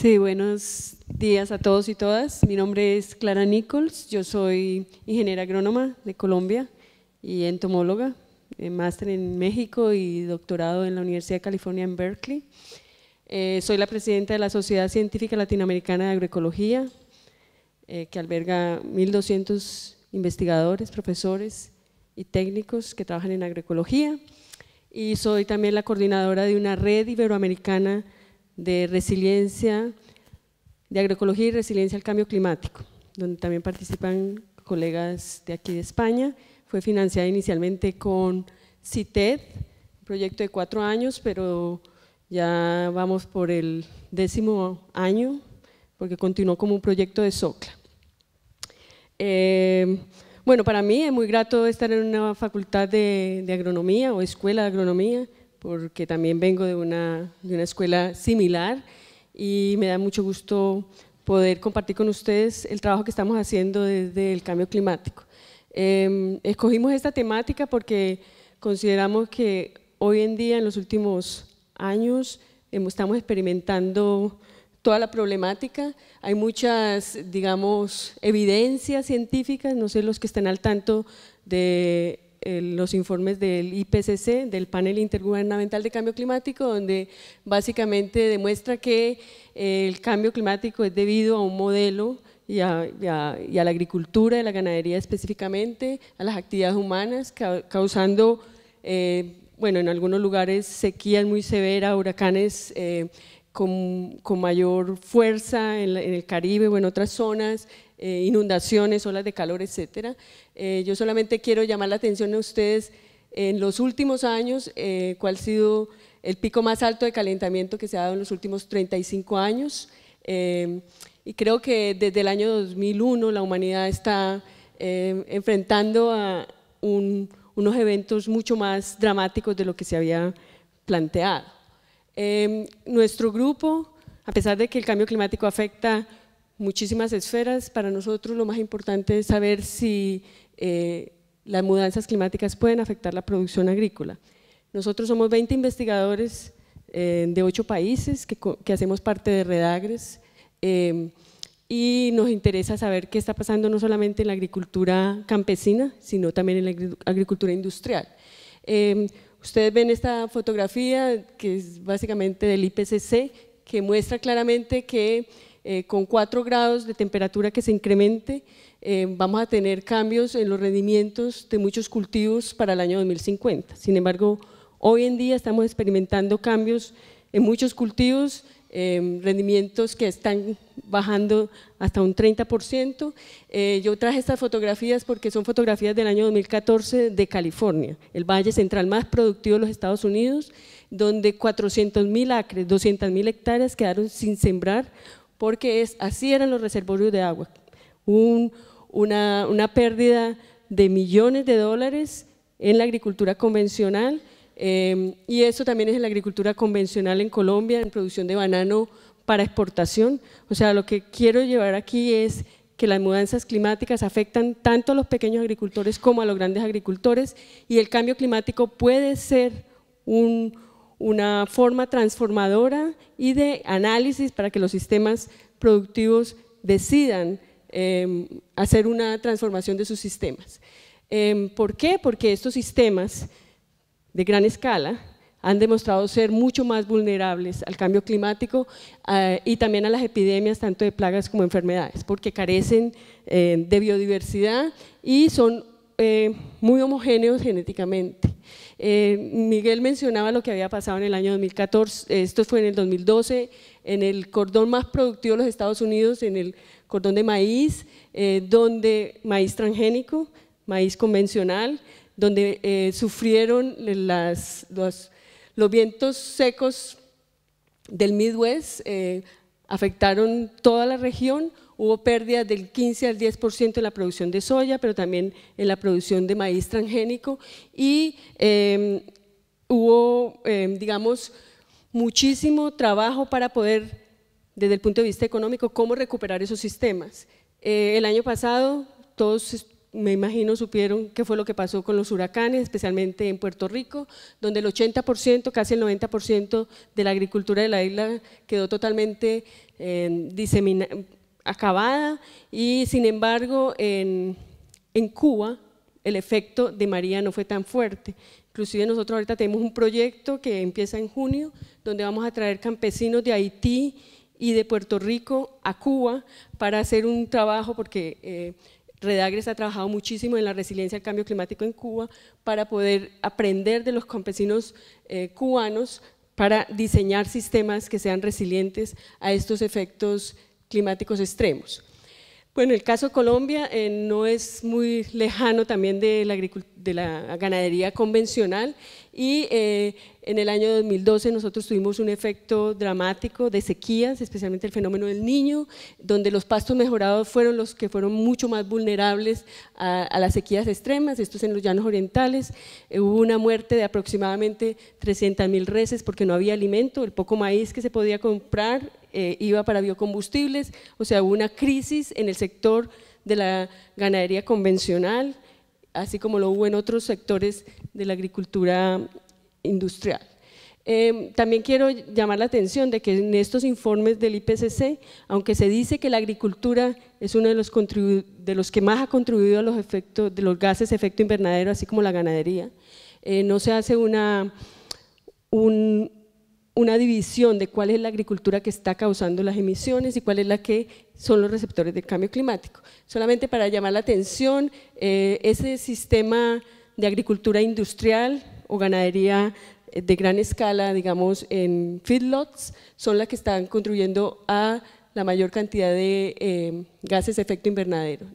Sí, buenos días a todos y todas. Mi nombre es Clara Nichols, yo soy ingeniera agrónoma de Colombia y entomóloga, eh, máster en México y doctorado en la Universidad de California en Berkeley. Eh, soy la presidenta de la Sociedad Científica Latinoamericana de Agroecología, eh, que alberga 1.200 investigadores, profesores y técnicos que trabajan en agroecología. Y soy también la coordinadora de una red iberoamericana de resiliencia, de agroecología y resiliencia al cambio climático, donde también participan colegas de aquí de España. Fue financiada inicialmente con CITED, un proyecto de cuatro años, pero ya vamos por el décimo año, porque continuó como un proyecto de SOCLA. Eh, bueno, para mí es muy grato estar en una facultad de, de agronomía o escuela de agronomía, porque también vengo de una, de una escuela similar y me da mucho gusto poder compartir con ustedes el trabajo que estamos haciendo desde el cambio climático. Em, escogimos esta temática porque consideramos que hoy en día, en los últimos años, em, estamos experimentando toda la problemática. Hay muchas, digamos, evidencias científicas, no sé los que estén al tanto de los informes del IPCC, del Panel Intergubernamental de Cambio Climático, donde básicamente demuestra que eh, el cambio climático es debido a un modelo y a, la agricultura y la ganadería específicamente, a las actividades humanas, causando, eh, bueno, en algunos lugares sequías muy severas, huracanes eh, con, mayor fuerza en, el Caribe o en otras zonas, eh, inundaciones, olas de calor, etcétera. Eh, yo solamente quiero llamar la atención a ustedes en los últimos años, eh, cuál ha sido el pico más alto de calentamiento que se ha dado en los últimos 35 años. y creo que desde el año 2001 la humanidad está enfrentando a unos eventos mucho más dramáticos de lo que se había planteado. nuestro grupo, a pesar de que el cambio climático afecta muchísimas esferas. Para nosotros lo más importante es saber si eh, las mudanzas climáticas pueden afectar la producción agrícola. Nosotros somos 20 investigadores eh, de 8 países que, hacemos parte de Redagres eh, y nos interesa saber qué está pasando no solamente en la agricultura campesina, sino también en la agricultura industrial. ustedes ven esta fotografía que es básicamente del IPCC que muestra claramente que eh, con 4 grados de temperatura que se incremente, eh, vamos a tener cambios en los rendimientos de muchos cultivos para el año 2050. Sin embargo, hoy en día estamos experimentando cambios en muchos cultivos, eh, rendimientos que están bajando hasta un 30%. yo traje estas fotografías porque son fotografías del año 2014 de California, el valle central más productivo de los Estados Unidos, donde 400 acres, 200,000 mil hectáreas quedaron sin sembrar porque es, así eran los reservorios de agua. una, pérdida de millones de dólares en la agricultura convencional em, y eso también es en la agricultura convencional en Colombia, en producción de banano para exportación. O sea, lo que quiero llevar aquí es que las mudanzas climáticas afectan tanto a los pequeños agricultores como a los grandes agricultores y el cambio climático puede ser un, una forma transformadora y de análisis para que los sistemas productivos decidan em, hacer una transformación de sus sistemas. Em, ¿Por qué? Porque estos sistemas de gran escala han demostrado ser mucho más vulnerables al cambio climático eh, y también a las epidemias, tanto de plagas como enfermedades, porque carecen eh, de biodiversidad y son eh, muy homogéneos genéticamente. Eh, Miguel mencionaba lo que había pasado en el año 2014, esto fue en el 2012, en el cordón más productivo de los Estados Unidos, en el cordón de maíz, eh, donde maíz transgénico, maíz convencional, donde eh, sufrieron los, vientos secos del Midwest, afectaron toda la región, hubo pérdidas del 15 al 10% en la producción de soya, pero también en la producción de maíz transgénico y em, hubo, em, digamos, muchísimo trabajo para poder, desde el punto de vista económico, cómo recuperar esos sistemas. Eh, el año pasado todos me imagino supieron qué fue lo que pasó con los huracanes, especialmente en Puerto Rico, donde el 80%, casi el 90% de la agricultura de la isla quedó totalmente eh, acabada y sin embargo en, Cuba el efecto de María no fue tan fuerte. Inclusive nosotros ahorita tenemos un proyecto que empieza en junio, donde vamos a traer campesinos de Haití y de Puerto Rico a Cuba para hacer un trabajo porque... Eh, Redagres ha trabajado muchísimo en la resiliencia al cambio climático en Cuba para poder aprender de los campesinos eh, cubanos para diseñar sistemas que sean resilientes a estos efectos climáticos extremos. Bueno, el caso Colombia eh, no es muy lejano también de la, de la ganadería convencional y eh, en el año 2012 nosotros tuvimos un efecto dramático de sequías, especialmente el fenómeno del niño, donde los pastos mejorados fueron los que fueron mucho más vulnerables a, las sequías extremas, esto es en los llanos orientales, eh, hubo una muerte de aproximadamente 300.000 mil reses porque no había alimento, el poco maíz que se podía comprar eh, iba para biocombustibles, o sea, hubo una crisis en el sector de la ganadería convencional, así como lo hubo en otros sectores de la agricultura industrial. Em, también quiero llamar la atención de que en estos informes del IPCC, aunque se dice que la agricultura es uno de los, de los que más ha contribuido a los efectos de los gases de efecto invernadero, así como la ganadería, eh, no se hace una, un, una división de cuál es la agricultura que está causando las emisiones y cuál es la que son los receptores del cambio climático. Solamente para llamar la atención, eh, ese sistema de agricultura industrial o ganadería eh, de gran escala, digamos, en feedlots, son las que están contribuyendo a la mayor cantidad de eh, gases de efecto invernadero.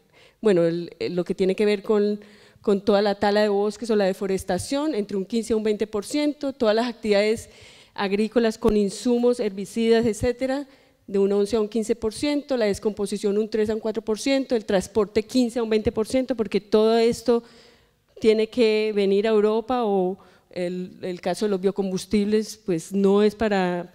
Bueno, lo que tiene que ver con con toda la tala de bosques o la deforestación, entre un 15 y un 20%, todas las actividades agrícolas con insumos, herbicidas, etcétera, de un 11 a un 15%, la descomposición un 3 a un 4%, el transporte 15 a un 20%, porque todo esto tiene que venir a Europa o el, caso de los biocombustibles, pues no es para,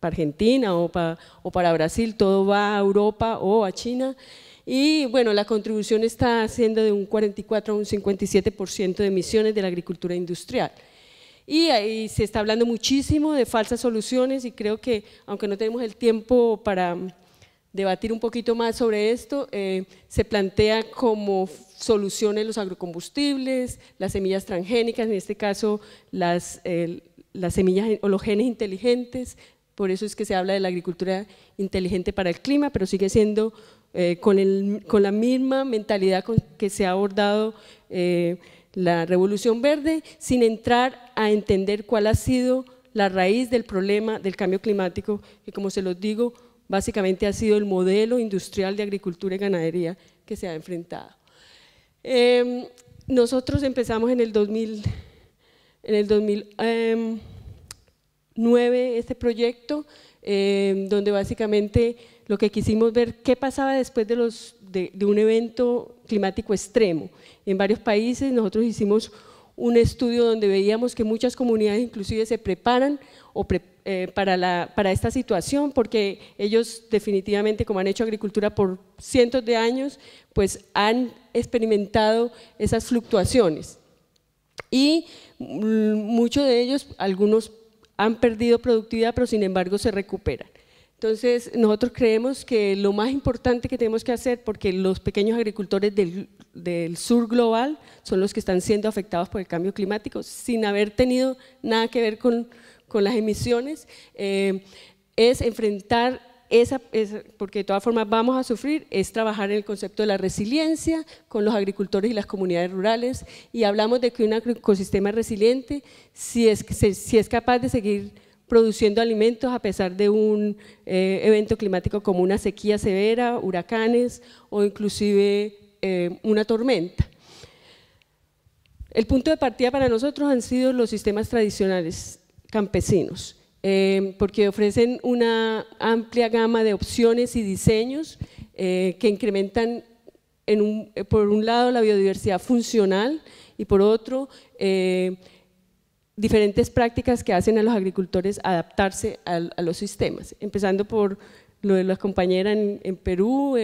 Argentina o para, o para Brasil, todo va a Europa o a China. Y bueno, la contribución está siendo de un 44 a un 57% de emisiones de la agricultura industrial. Y ahí se está hablando muchísimo de falsas soluciones y creo que, aunque no tenemos el tiempo para debatir un poquito más sobre esto, eh, se plantea como soluciones los agrocombustibles, las semillas transgénicas, en este caso las, las semillas o los genes inteligentes, por eso es que se habla de la agricultura inteligente para el clima, pero sigue siendo eh, con, el, con, la misma mentalidad con que se ha abordado eh, la revolución verde sin entrar a entender cuál ha sido la raíz del problema del cambio climático, que como se los digo, básicamente ha sido el modelo industrial de agricultura y ganadería que se ha enfrentado. Em, nosotros empezamos en el 2009 em, este proyecto, em, donde básicamente lo que quisimos ver qué pasaba después de un evento climático extremo. En varios países nosotros hicimos un estudio donde veíamos que muchas comunidades inclusive se preparan eh, para, para esta situación porque ellos definitivamente, como han hecho agricultura por cientos de años, pues han experimentado esas fluctuaciones. Y mm, muchos de ellos, algunos han perdido productividad, pero sin embargo se recuperan. Entonces, nosotros creemos que lo más importante que tenemos que hacer, porque los pequeños agricultores del, sur global son los que están siendo afectados por el cambio climático, sin haber tenido nada que ver con, las emisiones, eh, es enfrentar esa, porque de todas formas vamos a sufrir, es trabajar en el concepto de la resiliencia con los agricultores y las comunidades rurales. Y hablamos de que un ecosistema resiliente, si es, si es capaz de seguir produciendo alimentos a pesar de un eh, evento climático como una sequía severa, huracanes o inclusive eh, una tormenta. El punto de partida para nosotros han sido los sistemas tradicionales campesinos, eh, porque ofrecen una amplia gama de opciones y diseños que incrementan, por un lado, la biodiversidad funcional y por otro, diferentes prácticas que hacen a los agricultores adaptarse a, los sistemas, empezando por lo de la compañera en, Perú,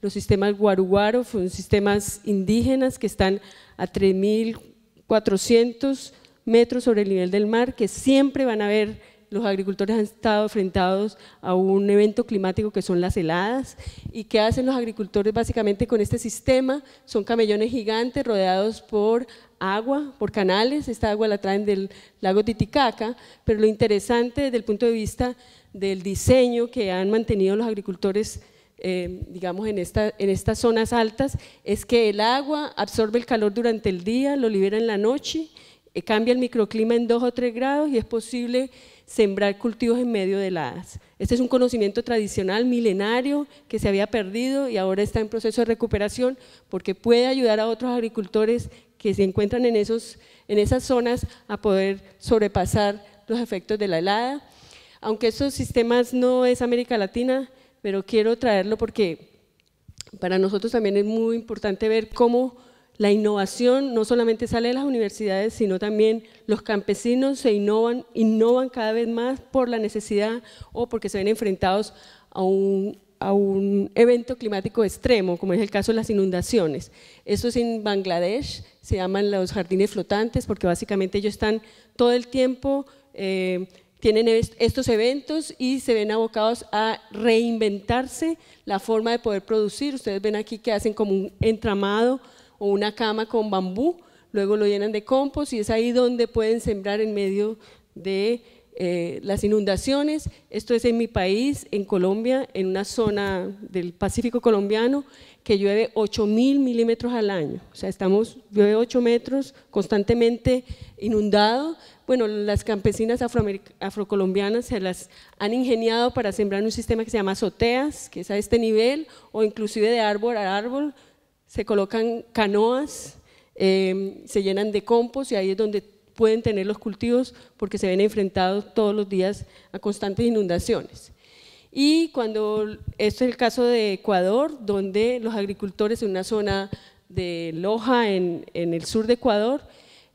los sistemas guaruguaro, son sistemas indígenas que están a 3.400 metros sobre el nivel del mar, que siempre van a ver, los agricultores han estado enfrentados a un evento climático que son las heladas, y ¿qué hacen los agricultores básicamente con este sistema? Son camellones gigantes rodeados por agua por canales, esta agua la traen del lago Titicaca, pero lo interesante desde el punto de vista del diseño que han mantenido los agricultores, eh, digamos, en, esta, en estas zonas altas, es que el agua absorbe el calor durante el día, lo libera en la noche, eh, cambia el microclima en dos o tres grados y es posible sembrar cultivos en medio de heladas. Este es un conocimiento tradicional, milenario, que se había perdido y ahora está en proceso de recuperación porque puede ayudar a otros agricultores que se encuentran en, esos, en esas zonas a poder sobrepasar los efectos de la helada. Aunque esos sistemas no es América Latina, pero quiero traerlo porque para nosotros también es muy importante ver cómo la innovación no solamente sale de las universidades, sino también los campesinos se innovan, innovan cada vez más por la necesidad o porque se ven enfrentados a un a un evento climático extremo, como es el caso de las inundaciones. Esto es en Bangladesh, se llaman los jardines flotantes, porque básicamente ellos están todo el tiempo, eh, tienen estos eventos y se ven abocados a reinventarse la forma de poder producir. Ustedes ven aquí que hacen como un entramado o una cama con bambú, luego lo llenan de compost y es ahí donde pueden sembrar en medio de eh, las inundaciones. Esto es en mi país, en Colombia, en una zona del Pacífico colombiano que llueve 8 mil milímetros al año. O sea, estamos, llueve 8 metros, constantemente inundado. Bueno, las campesinas afrocolombianas se las han ingeniado para sembrar un sistema que se llama azoteas, que es a este nivel, o inclusive de árbol a árbol, se colocan canoas, eh, se llenan de compost y ahí es donde pueden tener los cultivos porque se ven enfrentados todos los días a constantes inundaciones. Y cuando, esto es el caso de Ecuador, donde los agricultores en una zona de Loja, en, en el sur de Ecuador,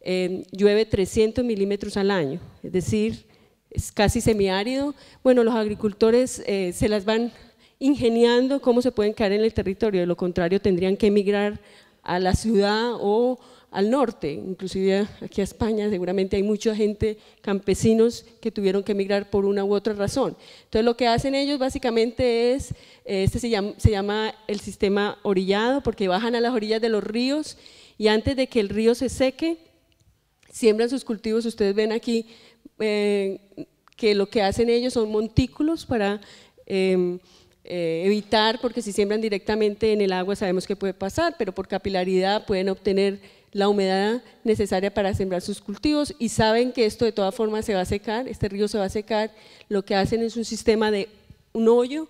eh, llueve 300 milímetros al año, es decir, es casi semiárido. Bueno, los agricultores eh, se las van ingeniando cómo se pueden caer en el territorio, de lo contrario tendrían que emigrar a la ciudad o al norte, inclusive aquí a España, seguramente hay mucha gente, campesinos que tuvieron que emigrar por una u otra razón. Entonces lo que hacen ellos básicamente es, eh, este se llama, se llama el sistema orillado, porque bajan a las orillas de los ríos y antes de que el río se seque, siembran sus cultivos, ustedes ven aquí eh, que lo que hacen ellos son montículos para... Em, eh, evitar, porque si siembran directamente en el agua sabemos que puede pasar, pero por capilaridad pueden obtener la humedad necesaria para sembrar sus cultivos y saben que esto de todas formas se va a secar, este río se va a secar, lo que hacen es un sistema de un hoyo,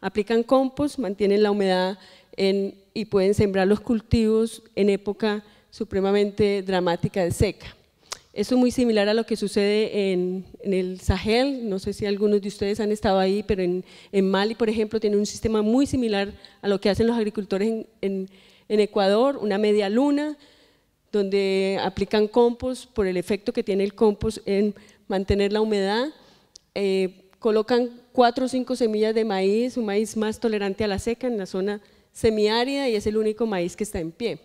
aplican compost, mantienen la humedad y pueden sembrar los cultivos en época supremamente dramática de seca. Eso es muy similar a lo que sucede en, el Sahel, no sé si algunos de ustedes han estado ahí, pero en, Mali, por ejemplo, tiene un sistema muy similar a lo que hacen los agricultores en Ecuador, una media luna, donde aplican compost por el efecto que tiene el compost en mantener la humedad. Eh, colocan cuatro o cinco semillas de maíz, un maíz más tolerante a la seca en la zona semiárida y es el único maíz que está en pie.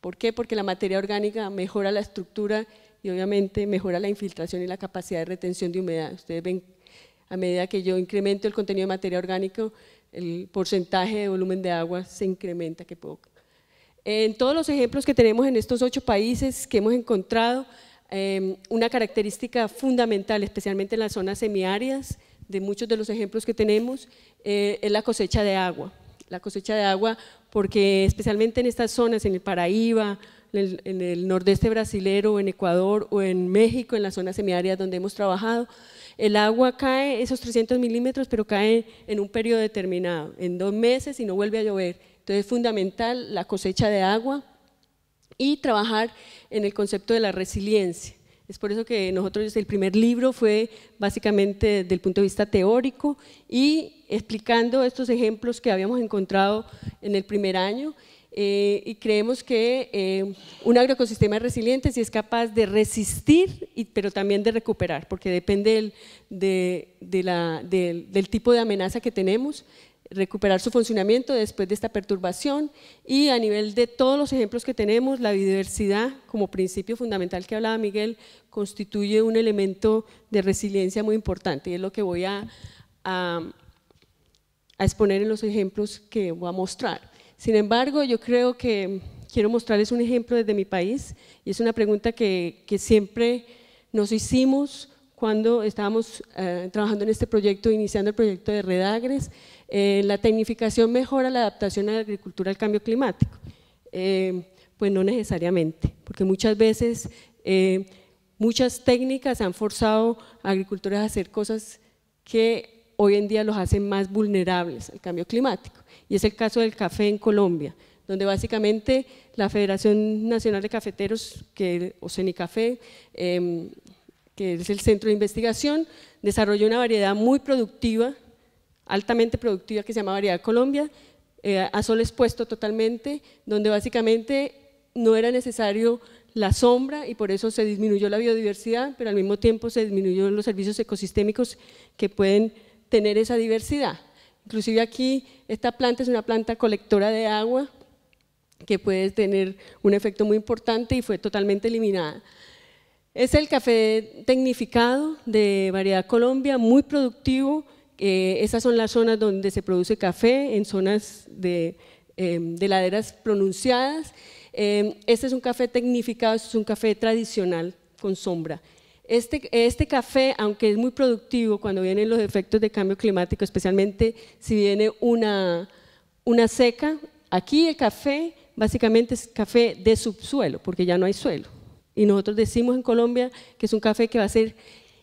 ¿Por qué? Porque la materia orgánica mejora la estructura y obviamente mejora la infiltración y la capacidad de retención de humedad. Ustedes ven, a medida que yo incremento el contenido de materia orgánica, el porcentaje de volumen de agua se incrementa que poco. En todos los ejemplos que tenemos en estos ocho países que hemos encontrado, em, una característica fundamental, especialmente en las zonas semiáridas, de muchos de los ejemplos que tenemos, eh, es la cosecha de agua. La cosecha de agua, porque especialmente en estas zonas, en el Paraíba, en el, nordeste brasilero, en Ecuador o en México, en las zonas semiáreas donde hemos trabajado, el agua cae esos 300 milímetros, pero cae en un periodo determinado, en dos meses y no vuelve a llover entonces es fundamental la cosecha de agua y trabajar en el concepto de la resiliencia. Es por eso que nosotros el primer libro fue básicamente del punto de vista teórico y explicando estos ejemplos que habíamos encontrado en el primer año eh, y creemos que eh, un agroecosistema resiliente si es capaz de resistir, pero también de recuperar, porque depende del tipo de amenaza que tenemos, recuperar su funcionamiento después de esta perturbación y a nivel de todos los ejemplos que tenemos, la biodiversidad como principio fundamental que hablaba Miguel constituye un elemento de resiliencia muy importante y es lo que voy a, a, exponer en los ejemplos que voy a mostrar. Sin embargo, yo creo que quiero mostrarles un ejemplo desde mi país y es una pregunta que, siempre nos hicimos cuando estábamos eh, trabajando en este proyecto, iniciando el proyecto de Redagres eh, la tecnificación mejora la adaptación a la agricultura al cambio climático. Eh, pues no necesariamente, porque muchas veces eh, muchas técnicas han forzado a agricultores a hacer cosas que hoy en día los hacen más vulnerables al cambio climático. Y es el caso del café en Colombia, donde básicamente la Federación Nacional de Cafeteros, que, o em, que es el centro de investigación, desarrolló una variedad muy productiva altamente productiva que se llama Variedad Colombia, eh, a sol expuesto totalmente, donde básicamente no era necesario la sombra y por eso se disminuyó la biodiversidad, pero al mismo tiempo se disminuyó los servicios ecosistémicos que pueden tener esa diversidad. Inclusive aquí esta planta es una planta colectora de agua que puede tener un efecto muy importante y fue totalmente eliminada. Es el café tecnificado de Variedad Colombia, muy productivo, eh, esas son las zonas donde se produce café, en zonas de, em, laderas pronunciadas. Em, este es un café tecnificado, este es un café tradicional con sombra. Este, este, café, aunque es muy productivo cuando vienen los efectos de cambio climático, especialmente si viene una, una seca, aquí el café básicamente es café de subsuelo, porque ya no hay suelo. Y nosotros decimos en Colombia que es un café que va a ser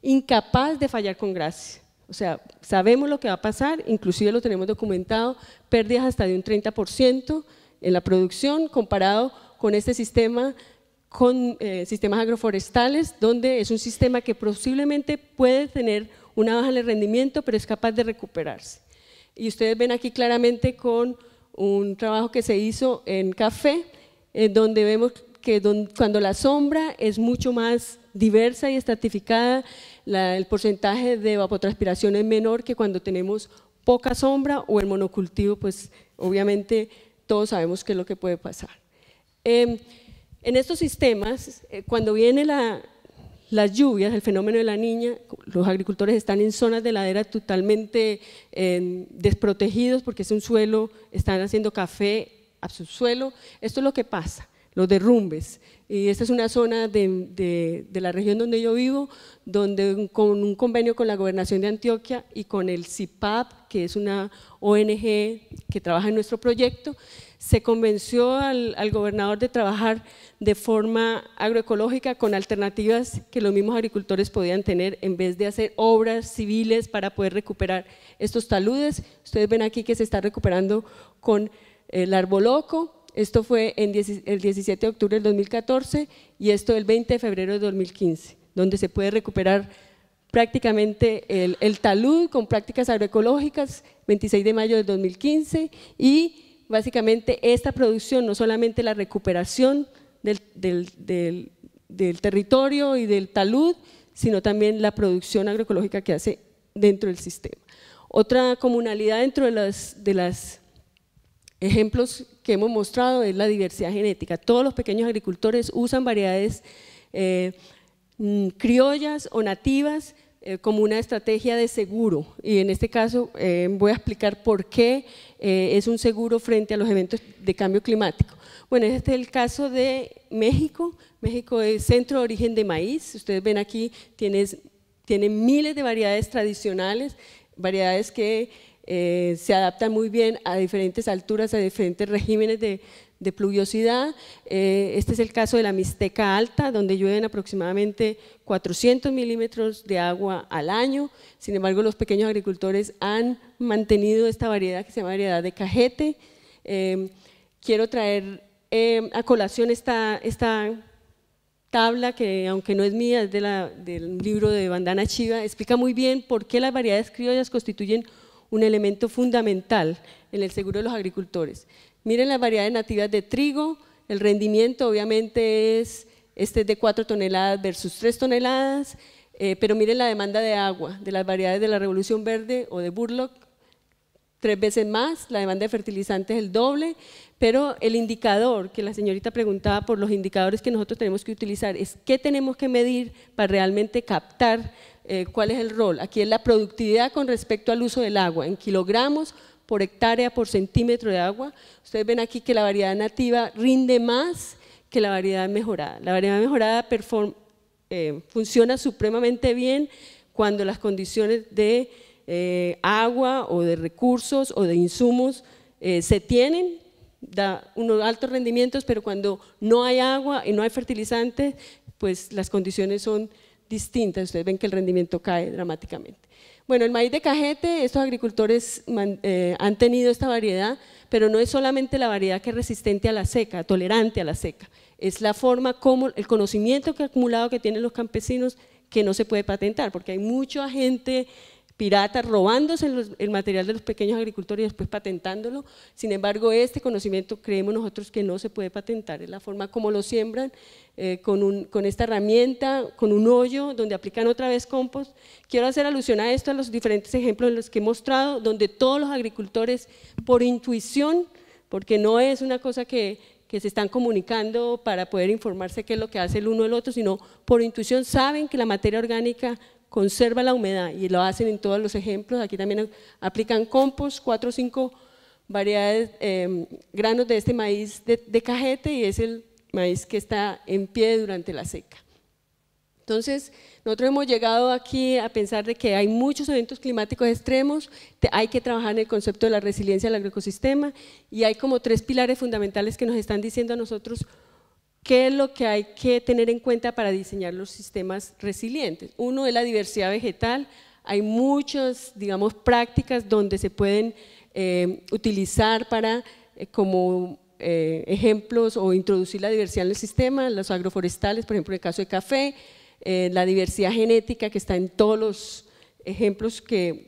incapaz de fallar con gracia. O sea, sabemos lo que va a pasar, inclusive lo tenemos documentado, pérdidas hasta de un 30% en la producción comparado con este sistema con eh, sistemas agroforestales, donde es un sistema que posiblemente puede tener una baja en el rendimiento, pero es capaz de recuperarse. Y ustedes ven aquí claramente con un trabajo que se hizo en café, en donde vemos que cuando la sombra es mucho más diversa y estratificada, el porcentaje de evapotranspiración es menor que cuando tenemos poca sombra o el monocultivo, pues obviamente todos sabemos qué es lo que puede pasar. Em, en estos sistemas, eh, cuando vienen las lluvias, el fenómeno de la niña, los agricultores están en zonas de ladera totalmente em, desprotegidos porque es un suelo, están haciendo café a su suelo, esto es lo que pasa los derrumbes. Y esta es una zona de, la región donde yo vivo, donde con un convenio con la Gobernación de Antioquia y con el CIPAP, que es una ONG que trabaja en nuestro proyecto, se convenció al, al gobernador de trabajar de forma agroecológica con alternativas que los mismos agricultores podían tener en vez de hacer obras civiles para poder recuperar estos taludes. Ustedes ven aquí que se está recuperando con el arboloco, esto fue en el 17 de octubre del 2014 y esto el 20 de febrero del 2015, donde se puede recuperar prácticamente el, talud con prácticas agroecológicas, 26 de mayo del 2015, y básicamente esta producción, no solamente la recuperación del, del, del, territorio y del talud, sino también la producción agroecológica que hace dentro del sistema. Otra comunalidad dentro de las Ejemplos que hemos mostrado es la diversidad genética. Todos los pequeños agricultores usan variedades eh, mm, criollas o nativas eh, como una estrategia de seguro. Y en este caso eh, voy a explicar por qué es un seguro frente a los eventos de cambio climático. Bueno, este es el caso de México. México es centro de origen de maíz. Ustedes ven aquí, tienen miles de variedades tradicionales, variedades que eh, se adaptan muy bien a diferentes alturas, a diferentes regímenes de, pluviosidad. Eh, este es el caso de la Mixteca Alta, donde llueven aproximadamente 400 milímetros de agua al año. Sin embargo, los pequeños agricultores han mantenido esta variedad que se llama variedad de cajete. Em, quiero traer em, a colación esta, esta tabla que, aunque no es mía, es del libro de Bandana Chiva, explica muy bien por qué las variedades criollas constituyen un elemento fundamental en el seguro de los agricultores. Miren las variedades nativas de trigo, el rendimiento obviamente es, este de 4 toneladas versus 3 toneladas, eh, pero miren la demanda de agua de las variedades de la Revolución Verde o de Burlock, tres veces más, la demanda de fertilizantes es el doble, pero el indicador que la señorita preguntaba por los indicadores que nosotros tenemos que utilizar es qué tenemos que medir para realmente captar eh, cuál es el rol. Aquí es la productividad con respecto al uso del agua, en kilogramos por hectárea por centímetro de agua. Ustedes ven aquí que la variedad nativa rinde más que la variedad mejorada. La variedad mejorada eh, funciona supremamente bien cuando las condiciones de eh, agua o de recursos o de insumos se tienen, da unos altos rendimientos, pero cuando no hay agua y no hay fertilizantes, pues las condiciones son distintas. Ustedes ven que el rendimiento cae dramáticamente. Bueno, el maíz de cajete, estos agricultores eh, han tenido esta variedad, pero no es solamente la variedad que es resistente a la seca, tolerante a la seca, es la forma como, el conocimiento que acumulado que tienen los campesinos que no se puede patentar, porque hay mucha gente piratas robándose el material de los pequeños agricultores y después patentándolo. Sin embargo, este conocimiento creemos nosotros que no se puede patentar, es la forma como lo siembran eh, con, esta herramienta, con un hoyo donde aplican otra vez compost. Quiero hacer alusión a esto, a los diferentes ejemplos en los que he mostrado, donde todos los agricultores por intuición, porque no es una cosa que, se están comunicando para poder informarse qué es lo que hace el uno el otro, sino por intuición saben que la materia orgánica conserva la humedad y lo hacen en todos los ejemplos. Aquí también aplican compost, cuatro o cinco variedades, em, granos de este maíz de, cajete y es el maíz que está en pie durante la seca. Entonces, nosotros hemos llegado aquí a pensar de que hay muchos eventos climáticos extremos, hay que trabajar en el concepto de la resiliencia del agroecosistema y hay como tres pilares fundamentales que nos están diciendo a nosotros ¿Qué es lo que hay que tener en cuenta para diseñar los sistemas resilientes? Uno es la diversidad vegetal. Hay muchas, digamos, prácticas donde se pueden eh, utilizar para, eh, como eh, ejemplos, o introducir la diversidad en el sistema, los agroforestales, por ejemplo, en el caso de café, la diversidad genética que está en todos los ejemplos que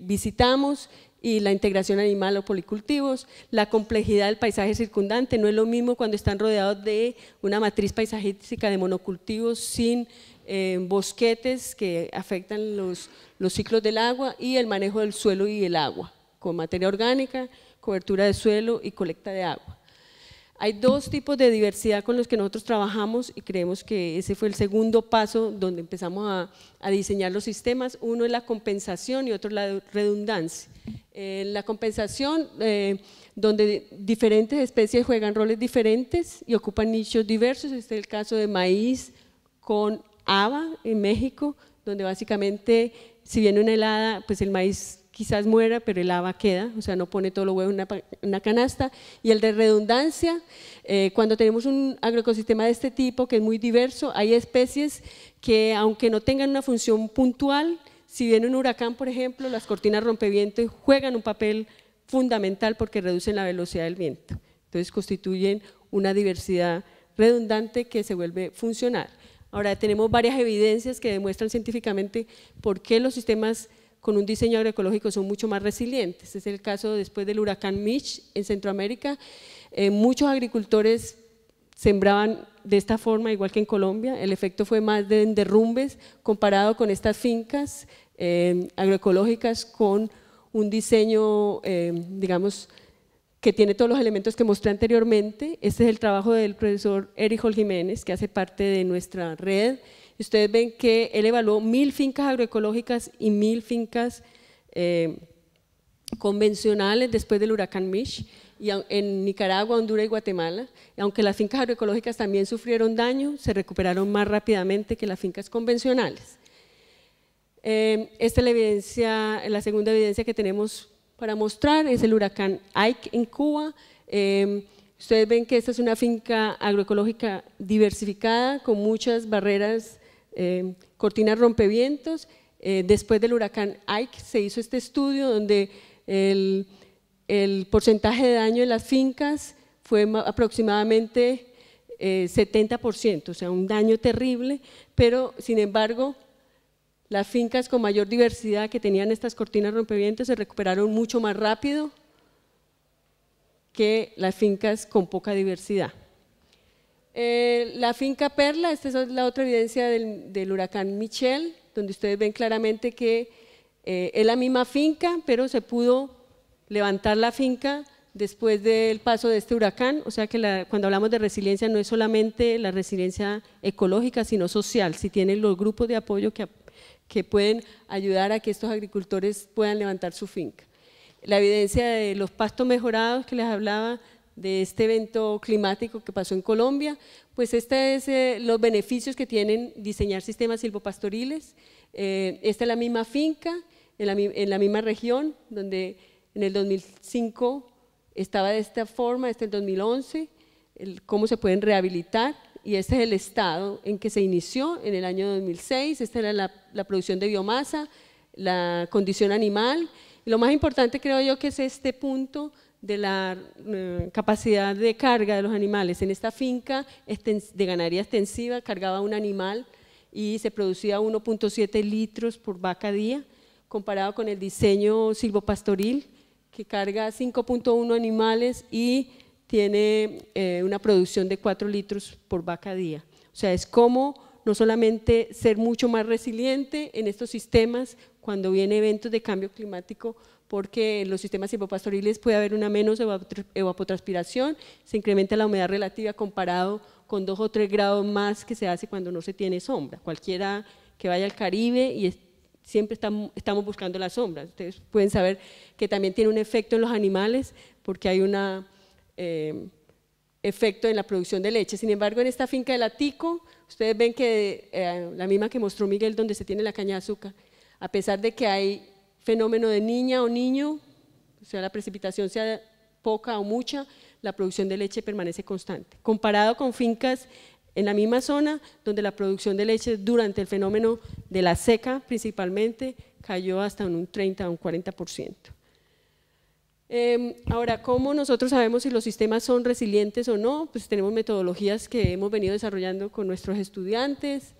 visitamos y la integración animal o policultivos, la complejidad del paisaje circundante, no es lo mismo cuando están rodeados de una matriz paisajística de monocultivos sin eh, bosquetes que afectan los, los ciclos del agua y el manejo del suelo y el agua, con materia orgánica, cobertura de suelo y colecta de agua. Hay dos tipos de diversidad con los que nosotros trabajamos y creemos que ese fue el segundo paso donde empezamos a, diseñar los sistemas. Uno es la compensación y otro es la redundancia. Eh, la compensación, eh, donde diferentes especies juegan roles diferentes y ocupan nichos diversos. Este es el caso de maíz con haba en México, donde básicamente si viene una helada, pues el maíz quizás muera, pero el haba queda, o sea, no pone todo lo huevos en una, una, canasta. Y el de redundancia, eh, cuando tenemos un agroecosistema de este tipo, que es muy diverso, hay especies que, aunque no tengan una función puntual, si viene un huracán, por ejemplo, las cortinas rompeviento juegan un papel fundamental porque reducen la velocidad del viento. Entonces, constituyen una diversidad redundante que se vuelve funcional. Ahora, tenemos varias evidencias que demuestran científicamente por qué los sistemas con un diseño agroecológico son mucho más resilientes. Es el caso después del huracán Mitch en Centroamérica. Eh, muchos agricultores sembraban de esta forma, igual que en Colombia. El efecto fue más de derrumbes comparado con estas fincas eh, agroecológicas con un diseño, eh, digamos, que tiene todos los elementos que mostré anteriormente. Este es el trabajo del profesor Hol Jiménez, que hace parte de nuestra red ustedes ven que él evaluó mil fincas agroecológicas y mil fincas eh, convencionales después del huracán Mish. y en Nicaragua, Honduras y Guatemala. Aunque las fincas agroecológicas también sufrieron daño, se recuperaron más rápidamente que las fincas convencionales. Eh, esta es la, evidencia, la segunda evidencia que tenemos para mostrar, es el huracán Ike en Cuba. Eh, ustedes ven que esta es una finca agroecológica diversificada con muchas barreras eh, cortinas rompevientos. Eh, después del huracán Ike se hizo este estudio donde el, porcentaje de daño en las fincas fue aproximadamente 70%, eh, o sea, un daño terrible, pero sin embargo las fincas con mayor diversidad que tenían estas cortinas rompevientos se recuperaron mucho más rápido que las fincas con poca diversidad. Eh, la finca Perla, esta es la otra evidencia del, huracán Michel, donde ustedes ven claramente que eh, es la misma finca, pero se pudo levantar la finca después del paso de este huracán, o sea que cuando hablamos de resiliencia no es solamente la resiliencia ecológica, sino social, si tienen los grupos de apoyo que pueden ayudar a que estos agricultores puedan levantar su finca. La evidencia de los pastos mejorados que les hablaba, de este evento climático que pasó en Colombia, pues este es eh, los beneficios que tienen diseñar sistemas silvopastoriles. Eh, esta es la misma finca, en la, misma región, donde en el 2005 estaba de esta forma, este es el 2011, cómo se pueden rehabilitar, y este es el estado en que se inició en el año 2006, esta era la, la producción de biomasa, la condición animal, y lo más importante creo yo que es este punto de la eh, capacidad de carga de los animales. En esta finca de ganadería extensiva cargaba un animal y se producía 1.7 litros por vaca día, comparado con el diseño silvopastoril, que carga 5.1 animales y tiene eh, una producción de 4 litros por vaca día. O sea, es como no solamente ser mucho más resiliente en estos sistemas cuando viene eventos de cambio climático, porque en los sistemas hipopastoriles puede haber una menos evapotranspiración, se incrementa la humedad relativa comparado con dos o tres grados más que se hace cuando no se tiene sombra. Cualquiera que vaya al Caribe y siempre estamos, buscando la sombra. Ustedes pueden saber que también tiene un efecto en los animales porque hay un em, efecto en la producción de leche. Sin embargo, en esta finca de Latico, ustedes ven que eh, la misma que mostró Miguel, donde se tiene la caña de azúcar, a pesar de que hay fenómeno de niña o niño, o sea, la precipitación sea poca o mucha, la producción de leche permanece constante. Comparado con fincas en la misma zona, donde la producción de leche durante el fenómeno de la seca principalmente cayó hasta un 30 o un 40%. Eh, em, ahora, ¿cómo nosotros sabemos si los sistemas son resilientes o no? Pues tenemos metodologías que hemos venido desarrollando con nuestros estudiantes,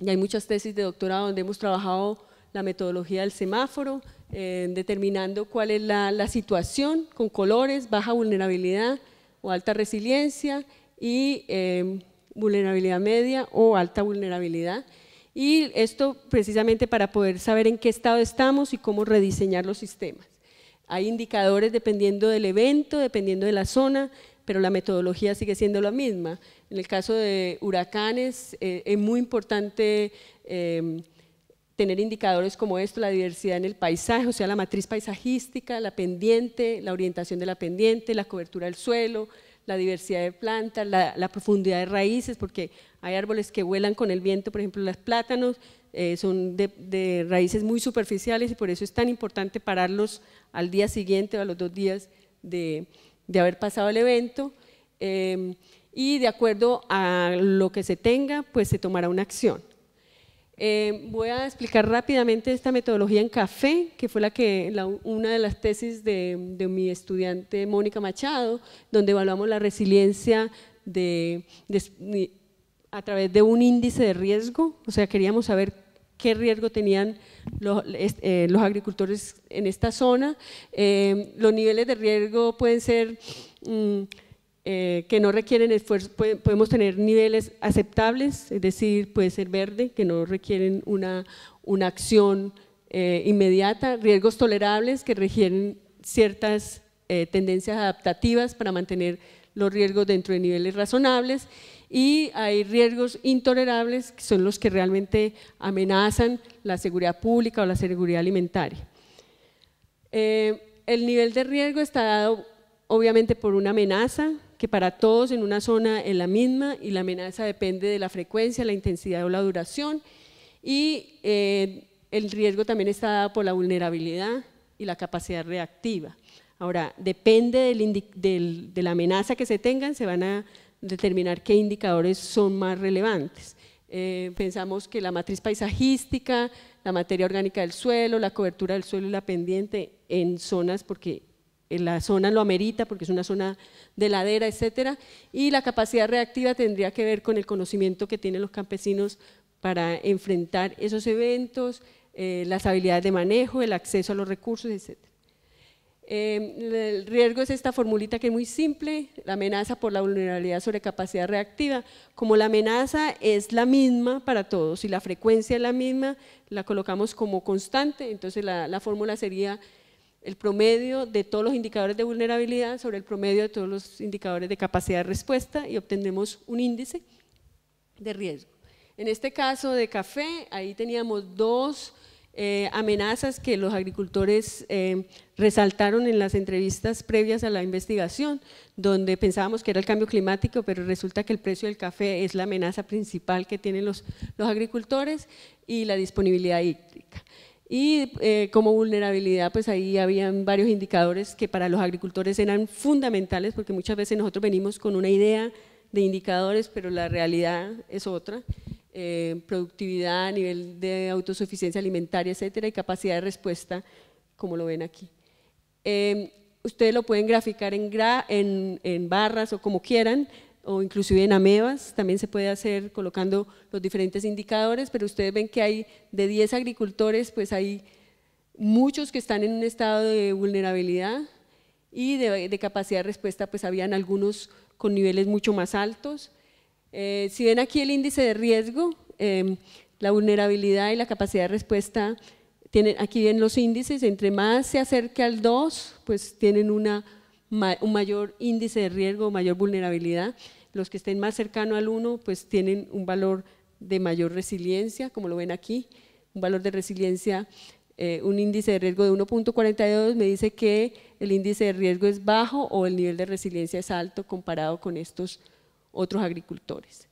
y hay muchas tesis de doctorado donde hemos trabajado la metodología del semáforo, eh, determinando cuál es la, situación con colores, baja vulnerabilidad o alta resiliencia y eh, vulnerabilidad media o alta vulnerabilidad. Y esto precisamente para poder saber en qué estado estamos y cómo rediseñar los sistemas. Hay indicadores dependiendo del evento, dependiendo de la zona, pero la metodología sigue siendo la misma. En el caso de huracanes, eh, es muy importante em, tener indicadores como esto, la diversidad en el paisaje, o sea, la matriz paisajística, la pendiente, la orientación de la pendiente, la cobertura del suelo, la diversidad de plantas, la, profundidad de raíces, porque hay árboles que vuelan con el viento, por ejemplo, los plátanos, eh, son de, raíces muy superficiales y por eso es tan importante pararlos al día siguiente o a los dos días de, de haber pasado el evento em, y de acuerdo a lo que se tenga, pues se tomará una acción. Em, voy a explicar rápidamente esta metodología en café, que fue la que, una de las tesis de, mi estudiante Mónica Machado, donde evaluamos la resiliencia a través de un índice de riesgo, o sea, queríamos saber qué riesgo tenían eh, los, agricultores en esta zona. Em, los niveles de riesgo pueden ser mm, eh, que no requieren esfuerzo, podemos tener niveles aceptables, es decir, puede ser verde, que no requieren una, una acción eh, inmediata, riesgos tolerables que requieren ciertas tendencias adaptativas para mantener los riesgos dentro de niveles razonables y hay riesgos intolerables que son los que realmente amenazan la seguridad pública o la seguridad alimentaria. Eh, el nivel de riesgo está dado obviamente por una amenaza que para todos en una zona es la misma y la amenaza depende de la frecuencia, la intensidad o la duración y eh, el riesgo también está dado por la vulnerabilidad y la capacidad reactiva. Ahora, depende del, de la amenaza que se tengan, se van a determinar qué indicadores son más relevantes. Eh, pensamos que la matriz paisajística, la materia orgánica del suelo, la cobertura del suelo y la pendiente en zonas porque eh, la zona lo amerita, porque es una zona de ladera, etcétera, y la capacidad reactiva tendría que ver con el conocimiento que tienen los campesinos para enfrentar esos eventos, eh, las habilidades de manejo, el acceso a los recursos, etcétera. Em, el riesgo es esta formulita que es muy simple, la amenaza por la vulnerabilidad sobre capacidad reactiva. Como la amenaza es la misma para todos y la frecuencia es la misma, la colocamos como constante, entonces la, la fórmula sería el promedio de todos los indicadores de vulnerabilidad sobre el promedio de todos los indicadores de capacidad de respuesta y obtendremos un índice de riesgo. En este caso de café, ahí teníamos dos eh, amenazas que los agricultores eh, resaltaron en las entrevistas previas a la investigación, donde pensábamos que era el cambio climático, pero resulta que el precio del café es la amenaza principal que tienen los, agricultores y la disponibilidad hídrica. Y eh, como vulnerabilidad, pues ahí habían varios indicadores que para los agricultores eran fundamentales, porque muchas veces nosotros venimos con una idea de indicadores, pero la realidad es otra. Eh, productividad, nivel de autosuficiencia alimentaria, etcétera, y capacidad de respuesta, como lo ven aquí. Em, ustedes lo pueden graficar en, barras o como quieran, o inclusive en amebas, también se puede hacer colocando los diferentes indicadores, pero ustedes ven que hay de 10 agricultores, pues hay muchos que están en un estado de vulnerabilidad y de, capacidad de respuesta, pues habían algunos con niveles mucho más altos eh, si ven aquí el índice de riesgo, em, la vulnerabilidad y la capacidad de respuesta, tienen, aquí ven los índices, entre más se acerque al 2, pues tienen un mayor índice de riesgo, mayor vulnerabilidad. Los que estén más cercanos al 1, pues tienen un valor de mayor resiliencia, como lo ven aquí, un valor de resiliencia, eh, un índice de riesgo de 1.42 me dice que el índice de riesgo es bajo o el nivel de resiliencia es alto comparado con estos otros agricultores.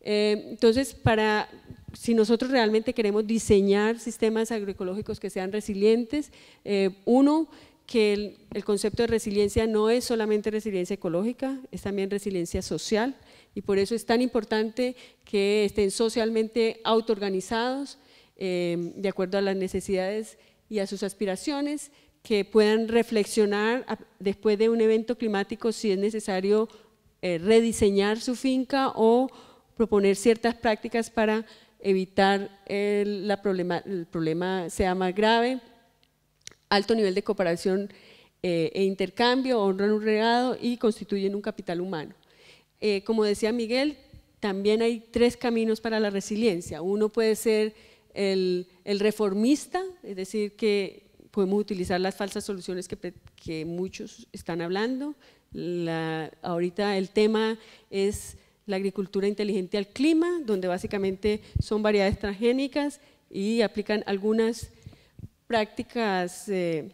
Eh, entonces, para, si nosotros realmente queremos diseñar sistemas agroecológicos que sean resilientes, eh, uno, que el, concepto de resiliencia no es solamente resiliencia ecológica, es también resiliencia social y por eso es tan importante que estén socialmente autoorganizados eh, de acuerdo a las necesidades y a sus aspiraciones, que puedan reflexionar después de un evento climático si es necesario eh, rediseñar su finca o proponer ciertas prácticas para evitar el, problema, el problema sea más grave, alto nivel de cooperación eh, e intercambio, honran un regado y constituyen un capital humano. Eh, como decía Miguel, también hay tres caminos para la resiliencia. Uno puede ser el, reformista, es decir, que podemos utilizar las falsas soluciones que muchos están hablando, la, ahorita el tema es la agricultura inteligente al clima, donde básicamente son variedades transgénicas y aplican algunas prácticas eh,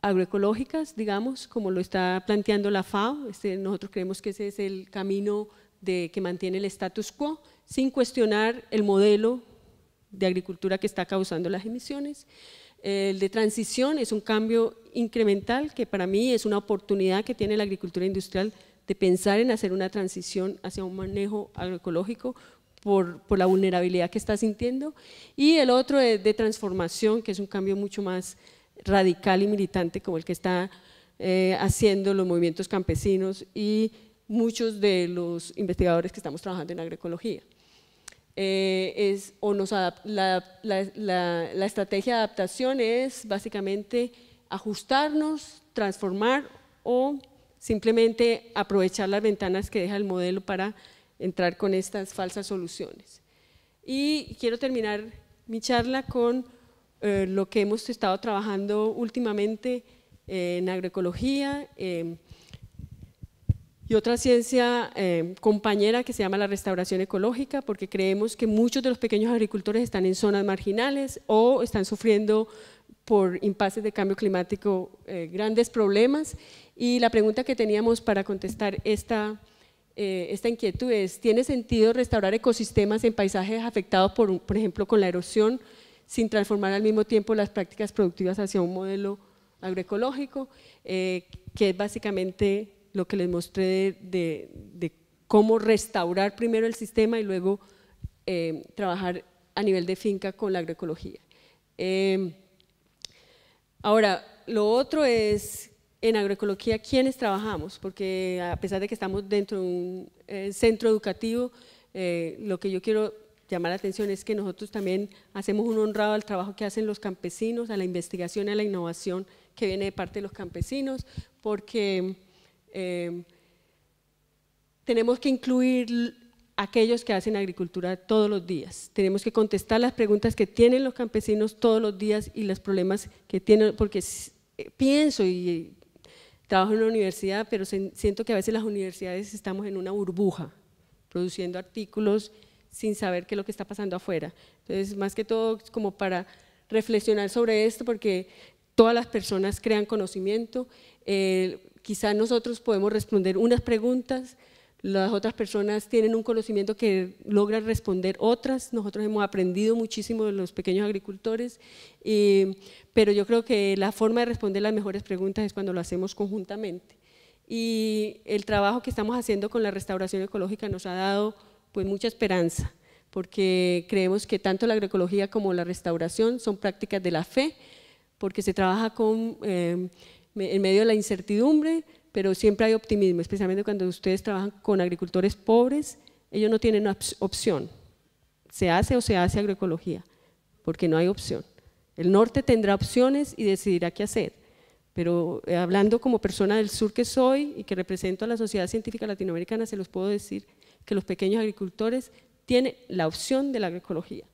agroecológicas, digamos, como lo está planteando la FAO. Este, nosotros creemos que ese es el camino de, que mantiene el status quo, sin cuestionar el modelo de agricultura que está causando las emisiones. El de transición es un cambio incremental que para mí es una oportunidad que tiene la agricultura industrial de pensar en hacer una transición hacia un manejo agroecológico por, la vulnerabilidad que está sintiendo. Y el otro es de transformación, que es un cambio mucho más radical y militante como el que está eh, haciendo los movimientos campesinos y muchos de los investigadores que estamos trabajando en agroecología. Eh, es, o nos la, estrategia de adaptación es básicamente ajustarnos, transformar o simplemente aprovechar las ventanas que deja el modelo para entrar con estas falsas soluciones. Y quiero terminar mi charla con eh, lo que hemos estado trabajando últimamente en agroecología, y otra ciencia eh, compañera que se llama la restauración ecológica, porque creemos que muchos de los pequeños agricultores están en zonas marginales o están sufriendo por impases de cambio climático eh, grandes problemas. Y la pregunta que teníamos para contestar esta, eh, esta inquietud es, ¿tiene sentido restaurar ecosistemas en paisajes afectados, por, por ejemplo, con la erosión, sin transformar al mismo tiempo las prácticas productivas hacia un modelo agroecológico, que es básicamente lo que les mostré de, cómo restaurar primero el sistema y luego eh, trabajar a nivel de finca con la agroecología. Em, ahora, lo otro es en agroecología quiénes trabajamos, porque a pesar de que estamos dentro de un eh, centro educativo, eh, lo que yo quiero llamar la atención es que nosotros también hacemos un honrado al trabajo que hacen los campesinos, a la investigación y a la innovación que viene de parte de los campesinos, porque Em, tenemos que incluir aquellos que hacen agricultura todos los días. Tenemos que contestar las preguntas que tienen los campesinos todos los días y los problemas que tienen, porque eh, pienso y eh, trabajo en una universidad, pero siento que a veces las universidades estamos en una burbuja, produciendo artículos sin saber qué es lo que está pasando afuera. Entonces, más que todo, como para reflexionar sobre esto, porque todas las personas crean conocimiento. Eh, quizá nosotros podemos responder unas preguntas, las otras personas tienen un conocimiento que logra responder otras. Nosotros hemos aprendido muchísimo de los pequeños agricultores, eh, pero yo creo que la forma de responder las mejores preguntas es cuando lo hacemos conjuntamente. Y el trabajo que estamos haciendo con la restauración ecológica nos ha dado pues, mucha esperanza, porque creemos que tanto la agroecología como la restauración son prácticas de la fe, porque se trabaja con... Eh, en medio de la incertidumbre, pero siempre hay optimismo, especialmente cuando ustedes trabajan con agricultores pobres, ellos no tienen opción. Se hace o se hace agroecología, porque no hay opción. El norte tendrá opciones y decidirá qué hacer, pero eh, hablando como persona del sur que soy y que represento a la sociedad científica latinoamericana, se los puedo decir que los pequeños agricultores tienen la opción de la agroecología.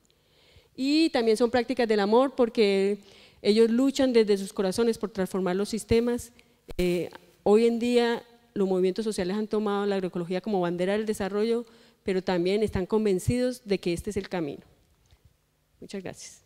Y también son prácticas del amor porque ellos luchan desde sus corazones por transformar los sistemas. Eh, hoy en día los movimientos sociales han tomado la agroecología como bandera del desarrollo, pero también están convencidos de que este es el camino. Muchas gracias.